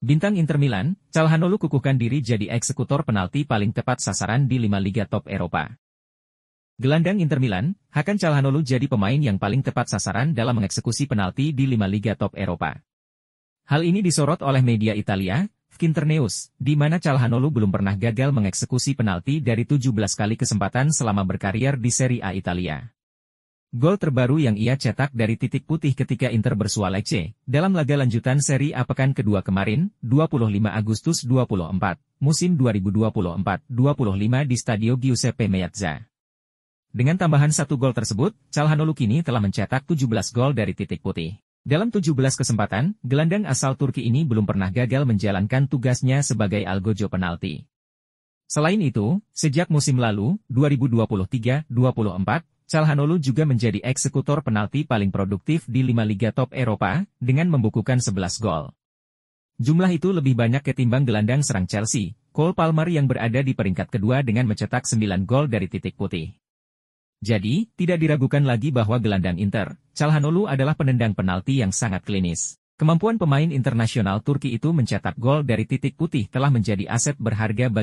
Bintang Inter Milan, Calhanoglu kukuhkan diri jadi eksekutor penalti paling tepat sasaran di lima liga top Eropa. Gelandang Inter Milan, Hakan Calhanoglu jadi pemain yang paling tepat sasaran dalam mengeksekusi penalti di lima liga top Eropa. Hal ini disorot oleh media Italia, Quinterneus, di mana Calhanoglu belum pernah gagal mengeksekusi penalti dari 17 kali kesempatan selama berkarier di Serie A Italia. Gol terbaru yang ia cetak dari titik putih ketika Inter bersua Lecce, dalam laga lanjutan seri A kedua kemarin, 25 Agustus 24, musim 2024-25 di Stadio Giuseppe Meazza. Dengan tambahan satu gol tersebut, Calhanoglu kini telah mencetak 17 gol dari titik putih. Dalam 17 kesempatan, gelandang asal Turki ini belum pernah gagal menjalankan tugasnya sebagai algojo penalti. Selain itu, sejak musim lalu, 2023-24, Calhanoglu juga menjadi eksekutor penalti paling produktif di lima liga top Eropa, dengan membukukan 11 gol. Jumlah itu lebih banyak ketimbang gelandang serang Chelsea, Cole Palmer yang berada di peringkat kedua dengan mencetak 9 gol dari titik putih. Jadi, tidak diragukan lagi bahwa gelandang Inter, Calhanoglu adalah penendang penalti yang sangat klinis. Kemampuan pemain internasional Turki itu mencetak gol dari titik putih telah menjadi aset berharga bagi